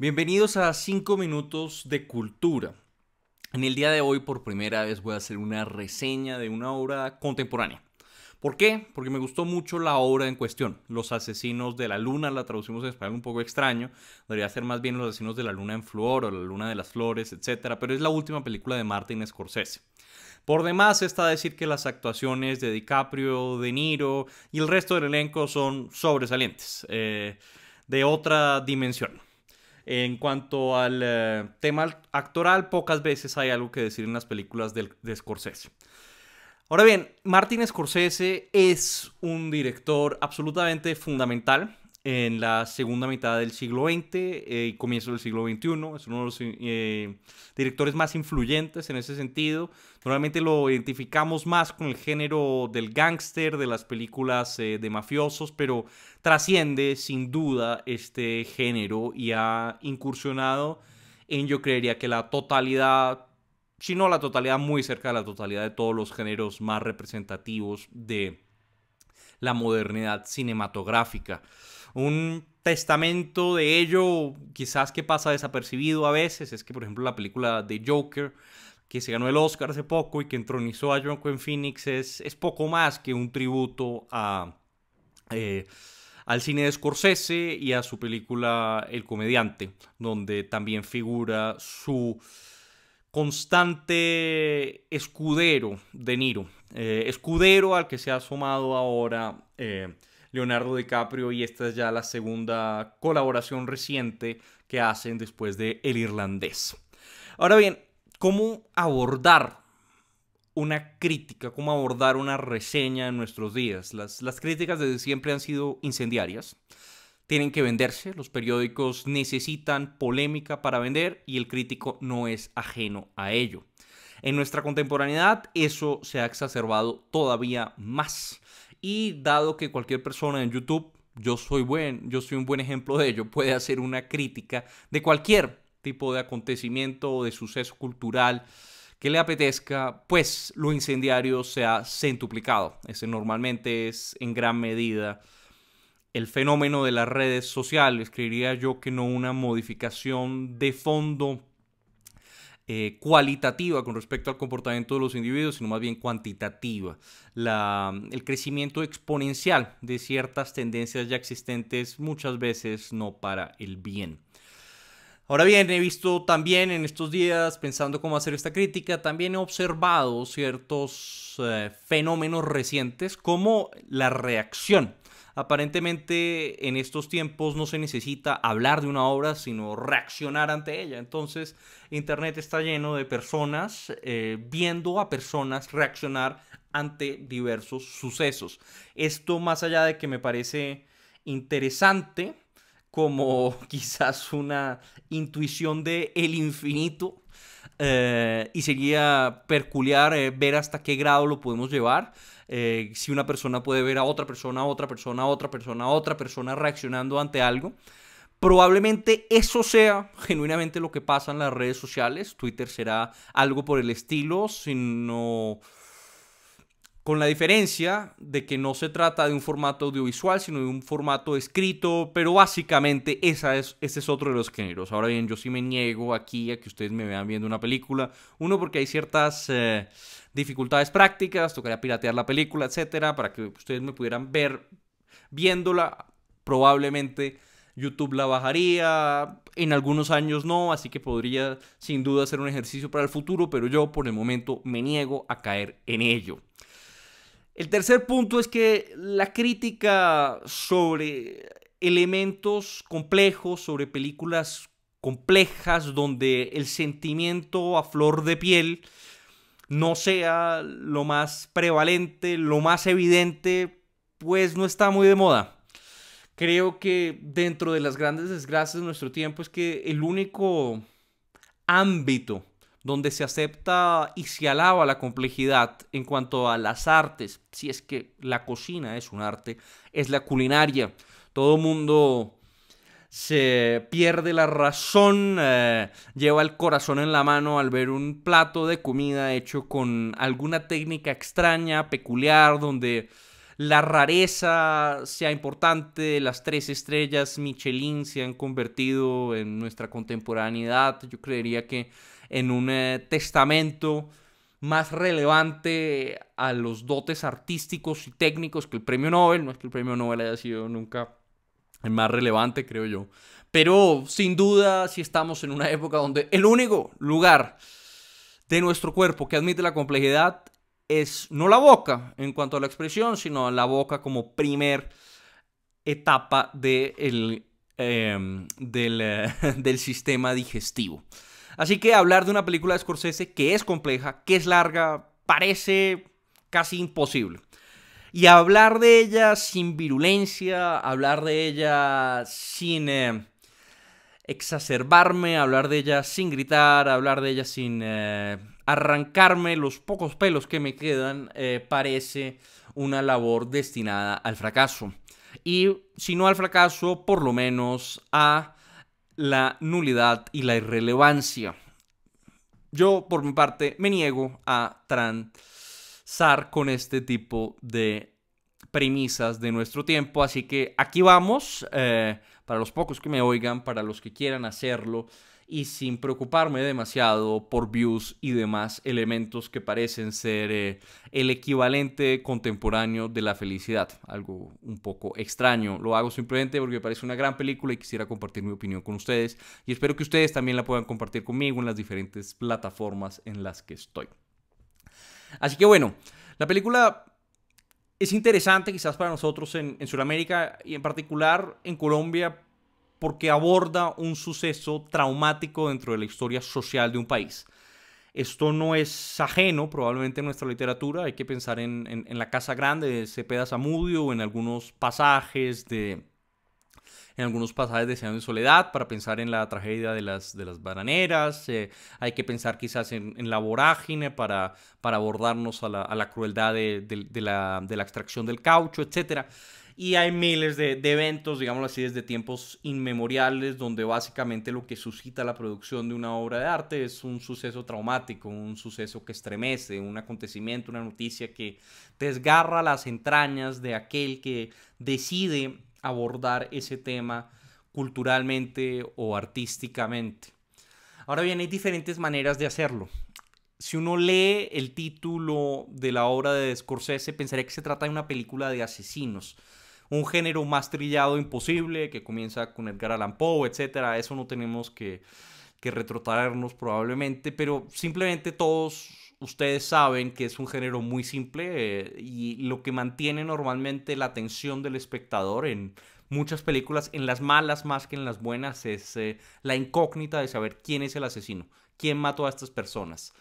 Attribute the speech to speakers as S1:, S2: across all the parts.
S1: Bienvenidos a 5 minutos de cultura. En el día de hoy por primera vez voy a hacer una reseña de una obra contemporánea. ¿Por qué? Porque me gustó mucho la obra en cuestión. Los asesinos de la luna, la traducimos en español un poco extraño. Debería ser más bien los asesinos de la luna en flor o la luna de las flores, etc. Pero es la última película de Martin Scorsese. Por demás está decir que las actuaciones de DiCaprio, De Niro y el resto del elenco son sobresalientes, eh, de otra dimensión. En cuanto al eh, tema actoral, pocas veces hay algo que decir en las películas de Scorsese. Ahora bien, Martin Scorsese es un director absolutamente fundamental en la segunda mitad del siglo XX eh, y comienzo del siglo XXI. Es uno de los eh, directores más influyentes en ese sentido. Normalmente lo identificamos más con el género del gángster, de las películas eh, de mafiosos, pero trasciende sin duda este género y ha incursionado en, yo creería que la totalidad, si no la totalidad, muy cerca de la totalidad de todos los géneros más representativos de la modernidad cinematográfica un testamento de ello quizás que pasa desapercibido a veces es que por ejemplo la película de Joker que se ganó el Oscar hace poco y que entronizó a Joaquin Phoenix es, es poco más que un tributo a, eh, al cine de Scorsese y a su película El comediante donde también figura su constante escudero de Niro eh, escudero al que se ha asomado ahora eh, Leonardo DiCaprio y esta es ya la segunda colaboración reciente que hacen después de El Irlandés. Ahora bien, ¿cómo abordar una crítica, cómo abordar una reseña en nuestros días? Las, las críticas desde siempre han sido incendiarias tienen que venderse, los periódicos necesitan polémica para vender y el crítico no es ajeno a ello. En nuestra contemporaneidad eso se ha exacerbado todavía más. Y dado que cualquier persona en YouTube, yo soy buen, yo soy un buen ejemplo de ello, puede hacer una crítica de cualquier tipo de acontecimiento o de suceso cultural que le apetezca, pues lo incendiario se ha centuplicado. Ese normalmente es en gran medida el fenómeno de las redes sociales. Creería yo que no una modificación de fondo eh, cualitativa con respecto al comportamiento de los individuos, sino más bien cuantitativa. el crecimiento exponencial de ciertas tendencias ya existentes muchas veces no para el bien. Ahora bien, he visto también en estos días, pensando cómo hacer esta crítica, también he observado ciertos eh, fenómenos recientes como la reacción Aparentemente en estos tiempos no se necesita hablar de una obra, sino reaccionar ante ella. Entonces Internet está lleno de personas eh, viendo a personas reaccionar ante diversos sucesos. Esto más allá de que me parece interesante como quizás una intuición de el infinito eh, y sería peculiar eh, ver hasta qué grado lo podemos llevar. Eh, si una persona puede ver a otra persona, a otra persona, a otra persona, a otra persona reaccionando ante algo. Probablemente eso sea genuinamente lo que pasa en las redes sociales. Twitter será algo por el estilo, si no con la diferencia de que no se trata de un formato audiovisual, sino de un formato escrito, pero básicamente esa es, ese es otro de los géneros. Ahora bien, yo sí me niego aquí a que ustedes me vean viendo una película. Uno, porque hay ciertas eh, dificultades prácticas, tocaría piratear la película, etcétera, para que ustedes me pudieran ver viéndola. Probablemente YouTube la bajaría, en algunos años no, así que podría sin duda ser un ejercicio para el futuro, pero yo por el momento me niego a caer en ello. El tercer punto es que la crítica sobre elementos complejos, sobre películas complejas, donde el sentimiento a flor de piel no sea lo más prevalente, lo más evidente, pues no está muy de moda. Creo que dentro de las grandes desgracias de nuestro tiempo es que el único ámbito donde se acepta y se alaba la complejidad en cuanto a las artes, si es que la cocina es un arte, es la culinaria. Todo mundo se pierde la razón, eh, lleva el corazón en la mano al ver un plato de comida hecho con alguna técnica extraña, peculiar, donde la rareza sea importante, las tres estrellas Michelin se han convertido en nuestra contemporaneidad. Yo creería que en un eh, testamento más relevante a los dotes artísticos y técnicos que el premio Nobel. No es que el premio Nobel haya sido nunca el más relevante, creo yo. Pero sin duda, si estamos en una época donde el único lugar de nuestro cuerpo que admite la complejidad es no la boca en cuanto a la expresión, sino la boca como primer etapa em, eh, del sistema digestivo. Así que hablar de una película de Scorsese que es compleja, que es larga, parece casi imposible. Y hablar de ella sin virulencia, hablar de ella sin eh, exacerbarme, hablar de ella sin gritar, hablar de ella sin eh, arrancarme los pocos pelos que me quedan, eh, parece una labor destinada al fracaso. Y si no al fracaso, por lo menos a la nulidad y la irrelevancia. Yo, por mi parte, me niego a transar con este tipo de premisas de nuestro tiempo, así que aquí vamos, eh, para los pocos que me oigan, para los que quieran hacerlo, y sin preocuparme demasiado por views y demás elementos que parecen ser eh, el equivalente contemporáneo de la felicidad. Algo un poco extraño. Lo hago simplemente porque me parece una gran película y quisiera compartir mi opinión con ustedes y espero que ustedes también la puedan compartir conmigo en las diferentes plataformas en las que estoy. Así que bueno, la película es interesante quizás para nosotros en, en Sudamérica y en particular en Colombia porque aborda un suceso traumático dentro de la historia social de un país. Esto no es ajeno probablemente a nuestra literatura, hay que pensar en, La Casa Grande de Cepeda Zamudio o en algunos pasajes de, en algunos pasajes de Señor de Soledad, para pensar en la tragedia de las, de las bananeras, eh, hay que pensar quizás en, la vorágine para, para abordarnos a la, crueldad de, la, de, la, extracción del caucho, etcétera. Y hay miles de, eventos, digámoslo así, desde tiempos inmemoriales, donde básicamente lo que suscita la producción de una obra de arte es un suceso traumático, un suceso que estremece, un acontecimiento, una noticia que desgarra las entrañas de aquel que decide abordar ese tema culturalmente o artísticamente. Ahora bien, hay diferentes maneras de hacerlo. Si uno lee el título de la obra de Scorsese, pensaría que se trata de una película de asesinos un género más trillado imposible que comienza con Edgar Allan Poe, etc. Eso no tenemos que, que retrotraernos probablemente, pero simplemente todos ustedes saben que es un género muy simple eh, y lo que mantiene normalmente la atención del espectador en muchas películas, en las malas más que en las buenas, es eh, la incógnita de saber quién es el asesino, quién mató a estas personas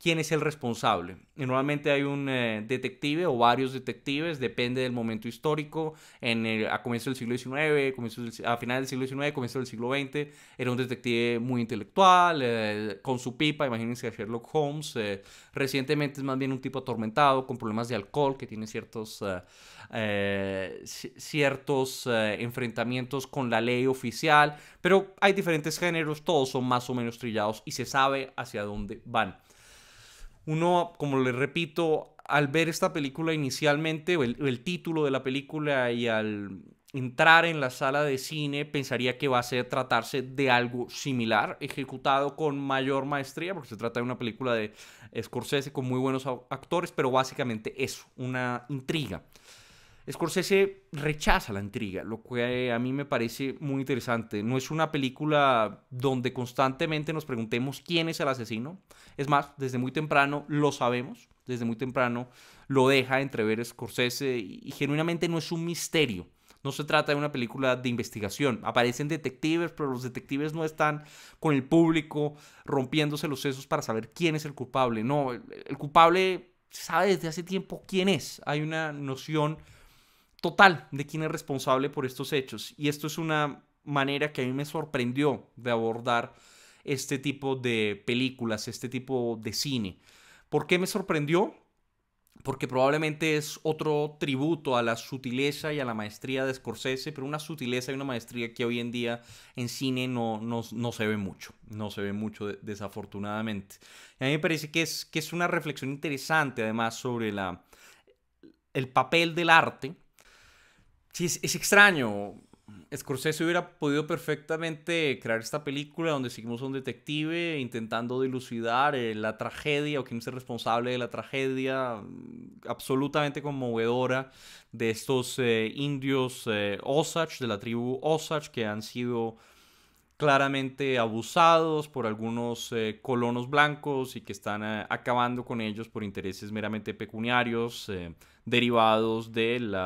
S1: quién es el responsable. normalmente hay un eh, detective o varios detectives, depende del momento histórico. En a comienzos del siglo XIX, a finales del siglo XIX, comienzos del siglo XX, era un detective muy intelectual, eh, con su pipa, imagínense a Sherlock Holmes. Eh, recientemente es más bien un tipo atormentado, con problemas de alcohol, que tiene ciertos, ciertos enfrentamientos con la ley oficial. Pero hay diferentes géneros, todos son más o menos trillados y se sabe hacia dónde van uno, como les repito, al ver esta película inicialmente, el, título de la película y al entrar en la sala de cine, pensaría que va a ser tratarse de algo similar, ejecutado con mayor maestría, porque se trata de una película de Scorsese con muy buenos actores, pero básicamente es una intriga. Scorsese rechaza la intriga, lo que eh, a mí me parece muy interesante. No es una película donde constantemente nos preguntemos quién es el asesino. Es más, desde muy temprano lo sabemos, desde muy temprano lo deja entrever Scorsese y, genuinamente no es un misterio. No se trata de una película de investigación. Aparecen detectives, pero los detectives no están con el público rompiéndose los sesos para saber quién es el culpable. No, el, el culpable sabe desde hace tiempo quién es. Hay una noción total de quién es responsable por estos hechos. Y esto es una manera que a mí me sorprendió de abordar este tipo de películas, este tipo de cine. ¿Por qué me sorprendió? Porque probablemente es otro tributo a la sutileza y a la maestría de Scorsese, pero una sutileza y una maestría que hoy en día en cine no, no, se ve mucho, no se ve mucho desafortunadamente. Y a mí me parece que es, que es una reflexión interesante además sobre la, el papel del arte Sí, es, extraño. Scorsese hubiera podido perfectamente crear esta película donde seguimos a un detective intentando dilucidar eh, la tragedia o quién es el responsable de la tragedia mm, absolutamente conmovedora de estos eh, indios eh, Osage, de la tribu Osage, que han sido claramente abusados por algunos eh, colonos blancos y que están eh, acabando con ellos por intereses meramente pecuniarios eh, derivados del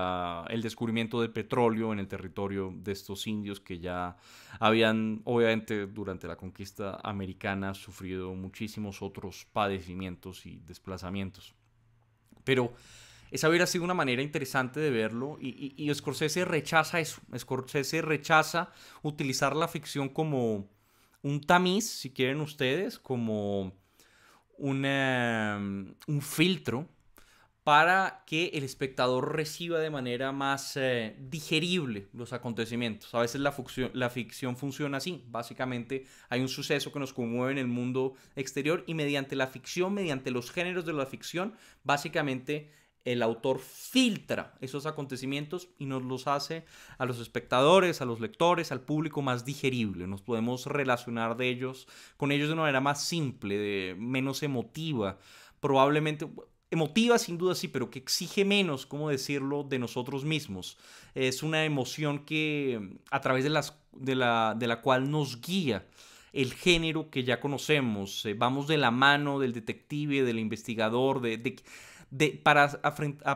S1: descubrimiento del petróleo en el territorio de estos indios que ya habían obviamente durante la conquista americana sufrido muchísimos otros padecimientos y desplazamientos. Pero esa hubiera sido una manera interesante de verlo y, y, Scorsese rechaza eso. Scorsese rechaza utilizar la ficción como un tamiz, si quieren ustedes, como una, mm, un filtro para que el espectador reciba de manera más eh, digerible los acontecimientos. A veces la, la, ficción funciona así. Básicamente hay un suceso que nos conmueve en el mundo exterior y mediante la ficción, mediante los géneros de la ficción, básicamente el autor filtra esos acontecimientos y nos los hace a los espectadores, a los lectores, al público más digerible. Nos podemos relacionar de ellos, con ellos de una manera más simple, menos emotiva, probablemente emotiva sin duda sí, pero que exige menos, cómo decirlo, de nosotros mismos. Es una emoción que a través de, las, de, la, cual nos guía el género que ya conocemos. Eh, vamos de la mano del detective, del investigador, de, de, para,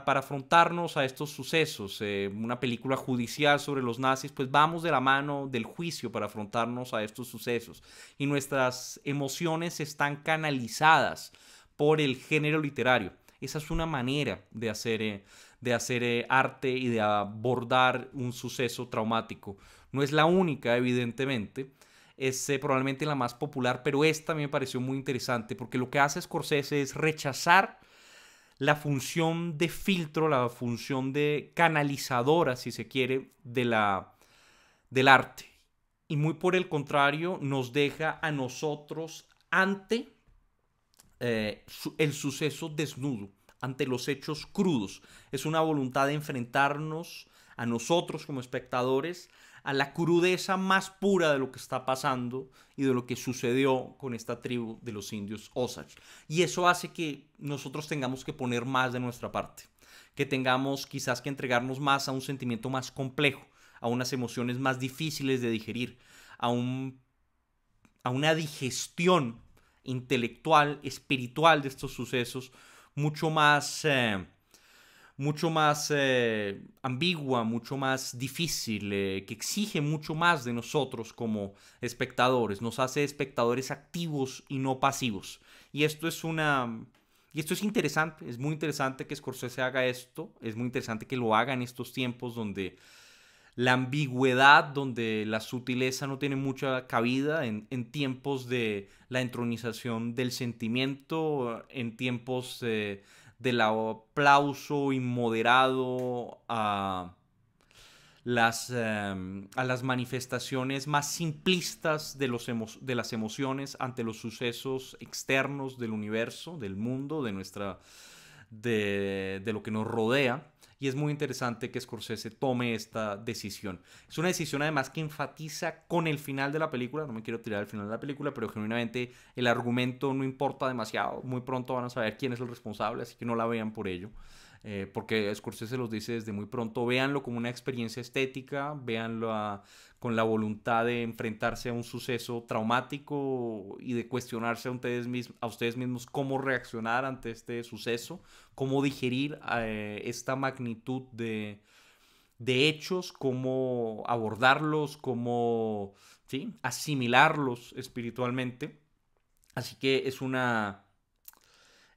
S1: afrontarnos a estos sucesos. Eh, una película judicial sobre los nazis, pues vamos de la mano del juicio para afrontarnos a estos sucesos. Y nuestras emociones están canalizadas por el género literario. Esa es una manera de hacer, eh, de hacer eh, arte y de abordar un suceso traumático. No es la única, evidentemente. Es probablemente la más popular, pero esta me pareció muy interesante porque lo que hace Scorsese es rechazar la función de filtro, la función de canalizadora, si se quiere, de la, del arte. Y muy por el contrario, nos deja a nosotros ante eh, el suceso desnudo, ante los hechos crudos. Es una voluntad de enfrentarnos a nosotros como espectadores a la crudeza más pura de lo que está pasando y de lo que sucedió con esta tribu de los indios Osage. Y eso hace que nosotros tengamos que poner más de nuestra parte, que tengamos quizás que entregarnos más a un sentimiento más complejo, a unas emociones más difíciles de digerir, a, a una digestión intelectual, espiritual de estos sucesos, mucho más... Eh, mucho más eh, ambigua, mucho más difícil, eh, que exige mucho más de nosotros como espectadores, nos hace espectadores activos y no pasivos. Y esto es una... Y esto es interesante, es muy interesante que Scorsese haga esto, es muy interesante que lo haga en estos tiempos donde la ambigüedad, donde la sutileza no tiene mucha cabida en, tiempos de la entronización del sentimiento, en tiempos eh, del aplauso inmoderado a las, em, a las manifestaciones más simplistas de, los de las emociones ante los sucesos externos del universo, del mundo, de, nuestra, de, de lo que nos rodea y es muy interesante que Scorsese tome esta decisión. Es una decisión además que enfatiza con el final de la película, no me quiero tirar al final de la película, pero genuinamente el argumento no importa demasiado, muy pronto van a saber quién es el responsable, así que no la vean por ello. Eh, porque Scorsese los dice desde muy pronto, véanlo como una experiencia estética, véanlo con la voluntad de enfrentarse a un suceso traumático y de cuestionarse a ustedes, mismos, a ustedes mismos cómo reaccionar ante este suceso, cómo digerir eh, esta magnitud de, hechos, cómo abordarlos, cómo asimilarlos espiritualmente. Así que es una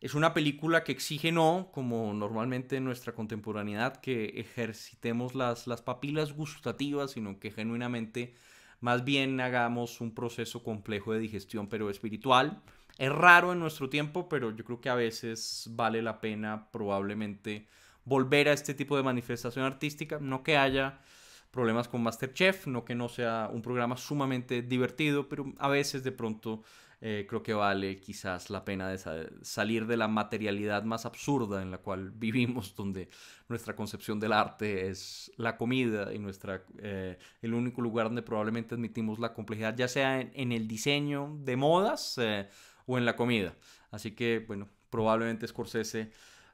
S1: es una película que exige, no, como normalmente en nuestra contemporaneidad, que ejercitemos las, las papilas gustativas, sino que genuinamente más bien hagamos un proceso complejo de digestión, pero espiritual. Es raro en nuestro tiempo, pero yo creo que a veces vale la pena probablemente volver a este tipo de manifestación artística. No que haya problemas con Masterchef, no que no sea un programa sumamente divertido, pero a veces de pronto eh, creo que vale quizás la pena salir de la materialidad más absurda en la cual vivimos, donde nuestra concepción del arte es la comida y nuestra, eh, el único lugar donde probablemente admitimos la complejidad, ya sea en, el diseño de modas eh, o en la comida. Así que, bueno, probablemente Scorsese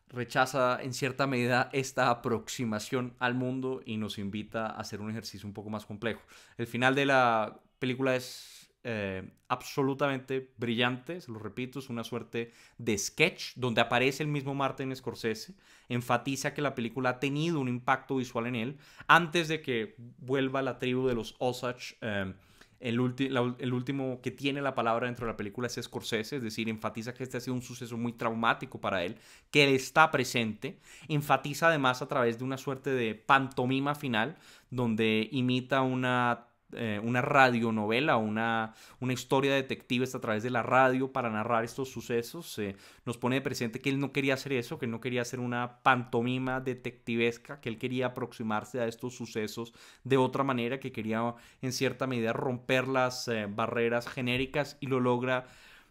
S1: rechaza en cierta medida esta aproximación al mundo y nos invita a hacer un ejercicio un poco más complejo. El final de la película es eh, absolutamente brillante, se lo repito, es una suerte de sketch donde aparece el mismo Martin Scorsese, enfatiza que la película ha tenido un impacto visual en él antes de que vuelva la tribu de los Osage. Eh, el, el, último que tiene la palabra dentro de la película es Scorsese, es decir, enfatiza que este ha sido un suceso muy traumático para él, que él está presente, enfatiza además a través de una suerte de pantomima final, donde imita una eh, una radionovela, una, una historia de detectives a través de la radio para narrar estos sucesos. Eh, nos pone de presente que él no quería hacer eso, que él no quería hacer una pantomima detectivesca, que él quería aproximarse a estos sucesos de otra manera, que quería en cierta medida romper las eh, barreras genéricas y lo logra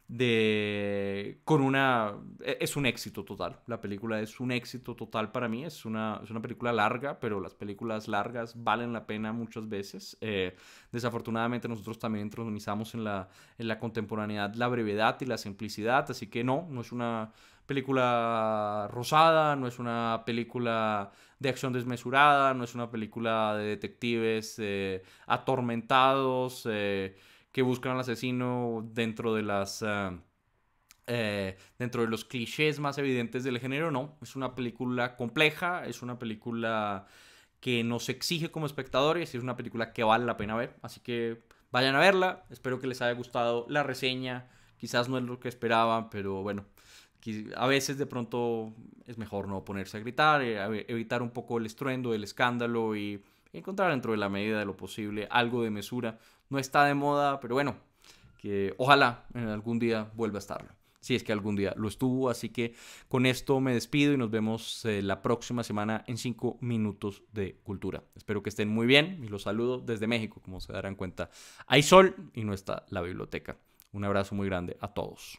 S1: de con una e, es un éxito total la película es un éxito total para mí es una película larga pero las películas largas valen la pena muchas veces eh, desafortunadamente nosotros también entronizamos en la en la contemporaneidad la brevedad y la simplicidad así que no no es una película rosada, no es una película de acción desmesurada, no es una película de detectives eh, atormentados, eh, que buscan al asesino dentro de las... Ah, eh, dentro de los clichés más evidentes del género, no. Es una película compleja, es una película que nos exige como espectadores y es una película que vale la pena ver. Así que vayan a verla. Espero que les haya gustado la reseña. Quizás no es lo que esperaban, pero bueno. A veces de pronto es mejor no ponerse a gritar, eh, evitar un poco el estruendo, el escándalo y encontrar dentro de la medida de lo posible algo de mesura. No está de moda, pero bueno, que ojalá en algún día vuelva a estarlo. Si es que algún día lo estuvo. Así que con esto me despido y nos vemos eh, la próxima semana en 5 minutos de cultura. Espero que estén muy bien y los saludo desde México, como se darán cuenta. Hay sol y no está la biblioteca. Un abrazo muy grande a todos.